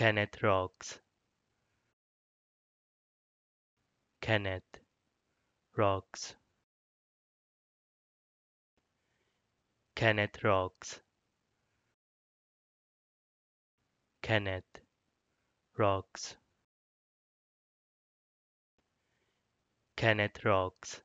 Kenneth Rocks. Kenneth Rocks. Kenneth Rocks. Kenneth Rocks. Kenneth Rocks.